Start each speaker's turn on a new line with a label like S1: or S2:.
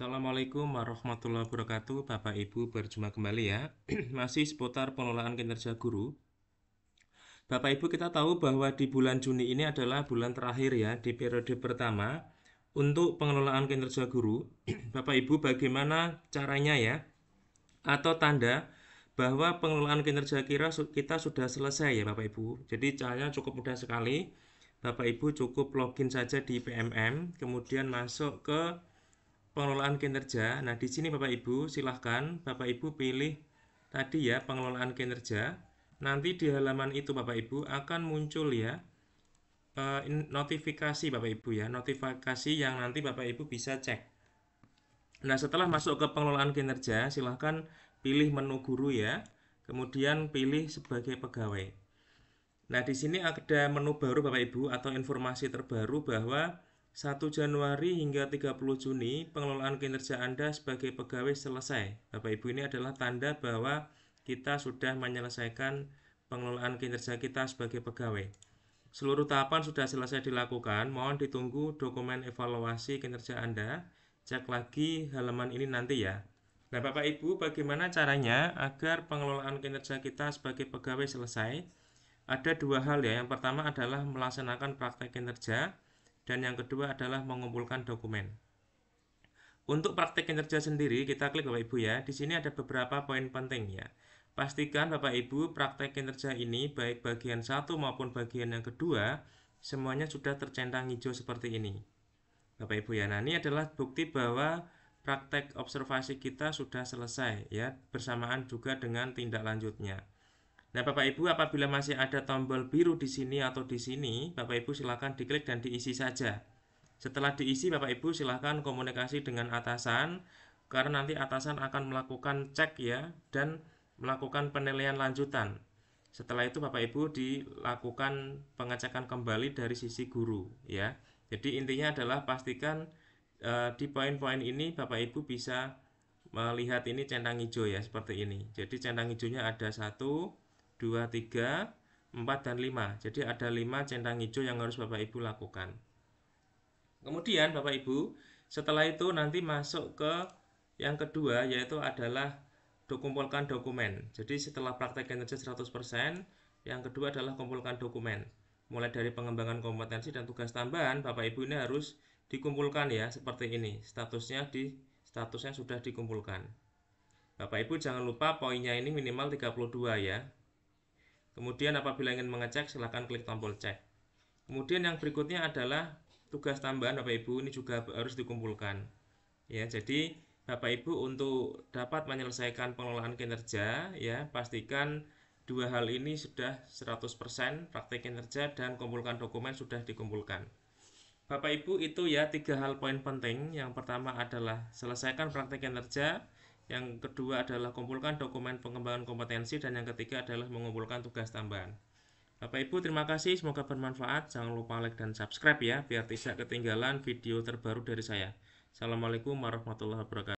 S1: Assalamualaikum warahmatullahi wabarakatuh Bapak Ibu berjumpa kembali ya Masih seputar pengelolaan kinerja guru Bapak Ibu kita tahu bahwa di bulan Juni ini adalah bulan terakhir ya Di periode pertama Untuk pengelolaan kinerja guru Bapak Ibu bagaimana caranya ya Atau tanda bahwa pengelolaan kinerja kira kita sudah selesai ya Bapak Ibu Jadi caranya cukup mudah sekali Bapak Ibu cukup login saja di PMM Kemudian masuk ke pengelolaan kinerja. Nah, di sini Bapak Ibu silahkan Bapak Ibu pilih tadi ya pengelolaan kinerja. Nanti di halaman itu Bapak Ibu akan muncul ya eh, notifikasi Bapak Ibu ya, notifikasi yang nanti Bapak Ibu bisa cek. Nah, setelah masuk ke pengelolaan kinerja, silahkan pilih menu guru ya. Kemudian pilih sebagai pegawai. Nah, di sini ada menu baru Bapak Ibu atau informasi terbaru bahwa 1 Januari hingga 30 Juni pengelolaan kinerja Anda sebagai pegawai selesai. Bapak Ibu ini adalah tanda bahwa kita sudah menyelesaikan pengelolaan kinerja kita sebagai pegawai. Seluruh tahapan sudah selesai dilakukan, mohon ditunggu dokumen evaluasi kinerja Anda. Cek lagi halaman ini nanti ya. Nah, Bapak Ibu, bagaimana caranya agar pengelolaan kinerja kita sebagai pegawai selesai? Ada dua hal ya. Yang pertama adalah melaksanakan praktek kinerja dan yang kedua adalah mengumpulkan dokumen. Untuk praktik kinerja sendiri, kita klik Bapak Ibu ya. Di sini ada beberapa poin penting ya. Pastikan Bapak Ibu praktek kinerja ini baik bagian satu maupun bagian yang kedua semuanya sudah tercentang hijau seperti ini. Bapak Ibu ya, nah ini adalah bukti bahwa praktek observasi kita sudah selesai ya bersamaan juga dengan tindak lanjutnya. Nah, Bapak Ibu, apabila masih ada tombol biru di sini atau di sini, Bapak Ibu silahkan diklik dan diisi saja. Setelah diisi, Bapak Ibu silahkan komunikasi dengan atasan, karena nanti atasan akan melakukan cek ya, dan melakukan penilaian lanjutan. Setelah itu Bapak Ibu dilakukan pengecekan kembali dari sisi guru ya. Jadi intinya adalah pastikan e, di poin-poin ini Bapak Ibu bisa melihat ini centang hijau ya seperti ini. Jadi centang hijaunya ada satu, 2, 3, 4, dan 5. Jadi ada 5 centang hijau yang harus Bapak Ibu lakukan. Kemudian Bapak Ibu, setelah itu nanti masuk ke yang kedua yaitu adalah dokumpulkan dokumen. Jadi setelah praktek kinerja 100%, yang kedua adalah kumpulkan dokumen. Mulai dari pengembangan kompetensi dan tugas tambahan, Bapak Ibu ini harus dikumpulkan ya seperti ini. Statusnya di statusnya sudah dikumpulkan. Bapak Ibu jangan lupa poinnya ini minimal 32 ya. Kemudian apabila ingin mengecek silahkan klik tombol cek. Kemudian yang berikutnya adalah tugas tambahan Bapak Ibu ini juga harus dikumpulkan. Ya, jadi Bapak Ibu untuk dapat menyelesaikan pengelolaan kinerja ya pastikan dua hal ini sudah 100% praktik kinerja dan kumpulkan dokumen sudah dikumpulkan. Bapak Ibu itu ya tiga hal poin penting. Yang pertama adalah selesaikan praktik kinerja, yang kedua adalah kumpulkan dokumen pengembangan kompetensi dan yang ketiga adalah mengumpulkan tugas tambahan. Bapak Ibu terima kasih semoga bermanfaat. Jangan lupa like dan subscribe ya biar tidak ketinggalan video terbaru dari saya. Assalamualaikum warahmatullahi wabarakatuh.